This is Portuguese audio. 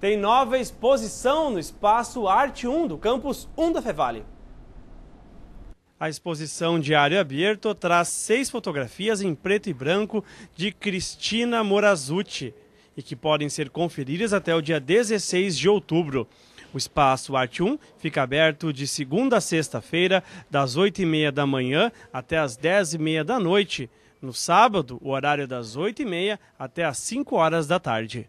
tem nova exposição no Espaço Arte 1 do Campus 1 da Fevale. A exposição Diário Aberto traz seis fotografias em preto e branco de Cristina Morazucci e que podem ser conferidas até o dia 16 de outubro. O espaço Arte 1 fica aberto de segunda a sexta-feira, das 8h30 da manhã até as 10h30 da noite. No sábado, o horário é das 8h30 até as 5 horas da tarde.